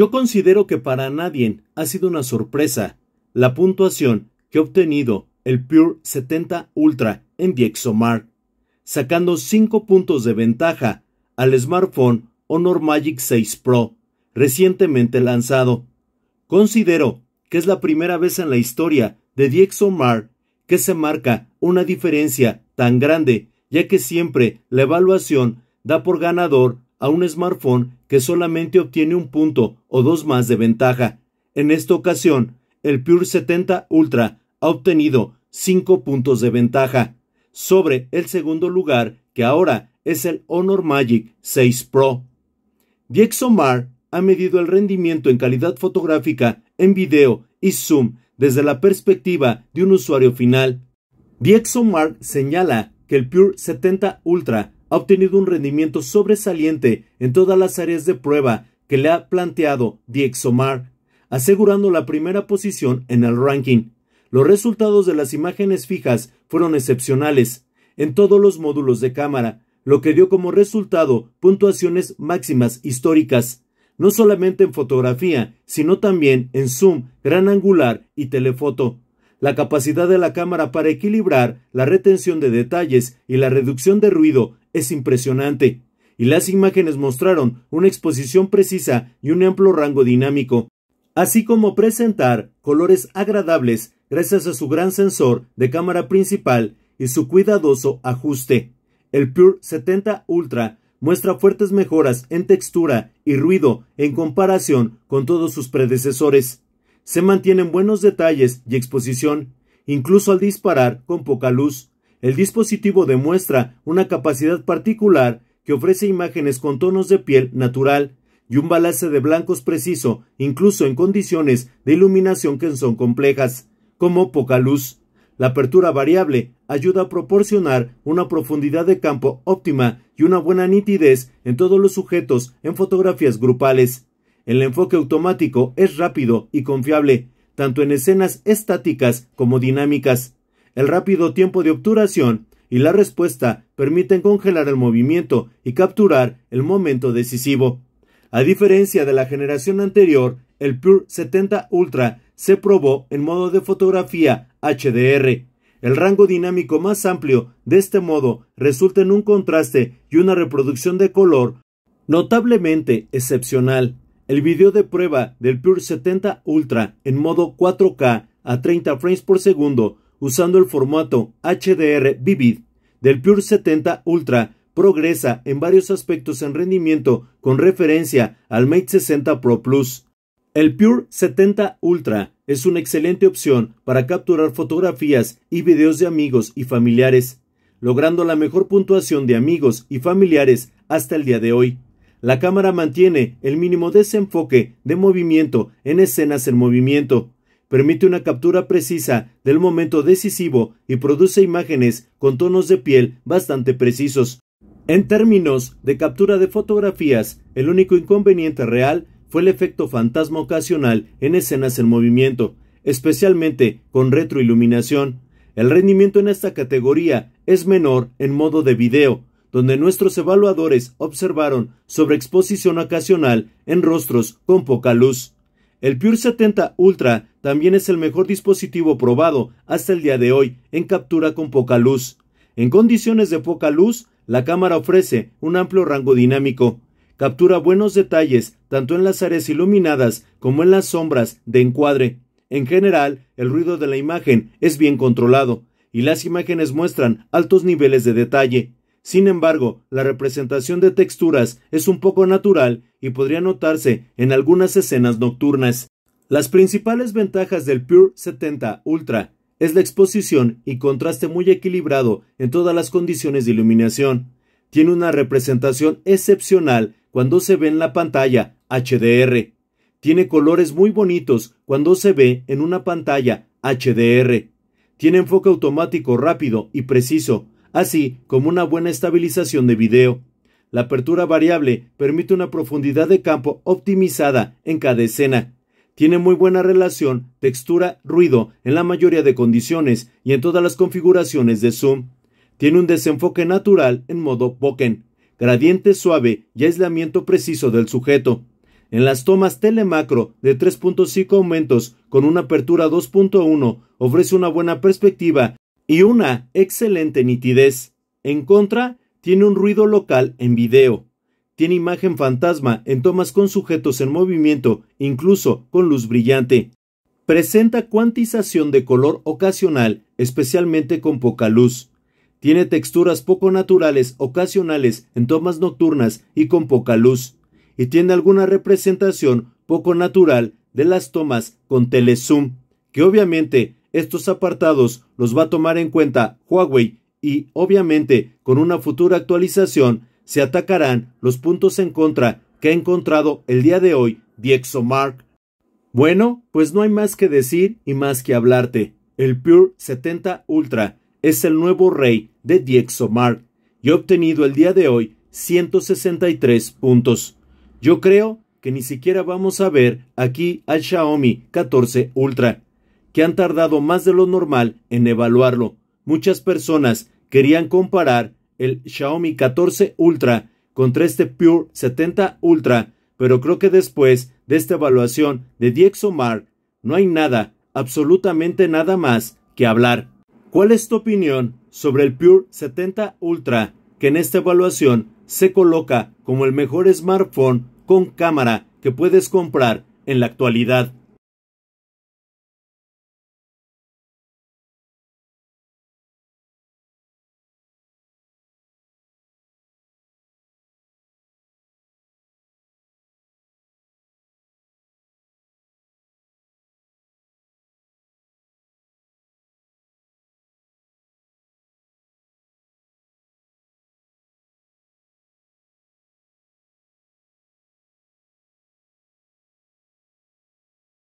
Yo considero que para nadie ha sido una sorpresa la puntuación que ha obtenido el Pure 70 Ultra en DxOMark, sacando 5 puntos de ventaja al smartphone Honor Magic 6 Pro recientemente lanzado. Considero que es la primera vez en la historia de DxOMark que se marca una diferencia tan grande, ya que siempre la evaluación da por ganador a un smartphone que solamente obtiene un punto o dos más de ventaja. En esta ocasión, el Pure 70 Ultra ha obtenido 5 puntos de ventaja sobre el segundo lugar que ahora es el Honor Magic 6 Pro. DxOMark ha medido el rendimiento en calidad fotográfica, en video y zoom desde la perspectiva de un usuario final. DxOMark señala que el Pure 70 Ultra ha obtenido un rendimiento sobresaliente en todas las áreas de prueba que le ha planteado Diexomar, asegurando la primera posición en el ranking. Los resultados de las imágenes fijas fueron excepcionales en todos los módulos de cámara, lo que dio como resultado puntuaciones máximas históricas, no solamente en fotografía, sino también en zoom, gran angular y telefoto la capacidad de la cámara para equilibrar la retención de detalles y la reducción de ruido es impresionante, y las imágenes mostraron una exposición precisa y un amplio rango dinámico, así como presentar colores agradables gracias a su gran sensor de cámara principal y su cuidadoso ajuste. El Pure 70 Ultra muestra fuertes mejoras en textura y ruido en comparación con todos sus predecesores. Se mantienen buenos detalles y exposición, incluso al disparar con poca luz. El dispositivo demuestra una capacidad particular que ofrece imágenes con tonos de piel natural y un balance de blancos preciso, incluso en condiciones de iluminación que son complejas, como poca luz. La apertura variable ayuda a proporcionar una profundidad de campo óptima y una buena nitidez en todos los sujetos en fotografías grupales. El enfoque automático es rápido y confiable, tanto en escenas estáticas como dinámicas. El rápido tiempo de obturación y la respuesta permiten congelar el movimiento y capturar el momento decisivo. A diferencia de la generación anterior, el Pure 70 Ultra se probó en modo de fotografía HDR. El rango dinámico más amplio de este modo resulta en un contraste y una reproducción de color notablemente excepcional el video de prueba del Pure 70 Ultra en modo 4K a 30 frames por segundo usando el formato HDR Vivid del Pure 70 Ultra progresa en varios aspectos en rendimiento con referencia al Mate 60 Pro Plus. El Pure 70 Ultra es una excelente opción para capturar fotografías y videos de amigos y familiares, logrando la mejor puntuación de amigos y familiares hasta el día de hoy. La cámara mantiene el mínimo desenfoque de movimiento en escenas en movimiento, permite una captura precisa del momento decisivo y produce imágenes con tonos de piel bastante precisos. En términos de captura de fotografías, el único inconveniente real fue el efecto fantasma ocasional en escenas en movimiento, especialmente con retroiluminación. El rendimiento en esta categoría es menor en modo de video, donde nuestros evaluadores observaron sobreexposición ocasional en rostros con poca luz. El Pure 70 Ultra también es el mejor dispositivo probado hasta el día de hoy en captura con poca luz. En condiciones de poca luz, la cámara ofrece un amplio rango dinámico. Captura buenos detalles tanto en las áreas iluminadas como en las sombras de encuadre. En general, el ruido de la imagen es bien controlado y las imágenes muestran altos niveles de detalle. Sin embargo, la representación de texturas es un poco natural y podría notarse en algunas escenas nocturnas. Las principales ventajas del Pure 70 Ultra es la exposición y contraste muy equilibrado en todas las condiciones de iluminación. Tiene una representación excepcional cuando se ve en la pantalla HDR. Tiene colores muy bonitos cuando se ve en una pantalla HDR. Tiene enfoque automático rápido y preciso así como una buena estabilización de video. La apertura variable permite una profundidad de campo optimizada en cada escena. Tiene muy buena relación textura-ruido en la mayoría de condiciones y en todas las configuraciones de zoom. Tiene un desenfoque natural en modo bokeh, gradiente suave y aislamiento preciso del sujeto. En las tomas telemacro de 3.5 aumentos con una apertura 2.1 ofrece una buena perspectiva y una excelente nitidez. En contra, tiene un ruido local en video. Tiene imagen fantasma en tomas con sujetos en movimiento, incluso con luz brillante. Presenta cuantización de color ocasional, especialmente con poca luz. Tiene texturas poco naturales ocasionales en tomas nocturnas y con poca luz. Y tiene alguna representación poco natural de las tomas con telezoom, que obviamente estos apartados los va a tomar en cuenta Huawei y, obviamente, con una futura actualización, se atacarán los puntos en contra que ha encontrado el día de hoy Diexomark. Bueno, pues no hay más que decir y más que hablarte. El Pure 70 Ultra es el nuevo rey de Diexomark y ha obtenido el día de hoy 163 puntos. Yo creo que ni siquiera vamos a ver aquí al Xiaomi 14 Ultra que han tardado más de lo normal en evaluarlo. Muchas personas querían comparar el Xiaomi 14 Ultra contra este Pure 70 Ultra, pero creo que después de esta evaluación de DxOMark no hay nada, absolutamente nada más que hablar. ¿Cuál es tu opinión sobre el Pure 70 Ultra, que en esta evaluación se coloca como el mejor smartphone con cámara que puedes comprar en la actualidad?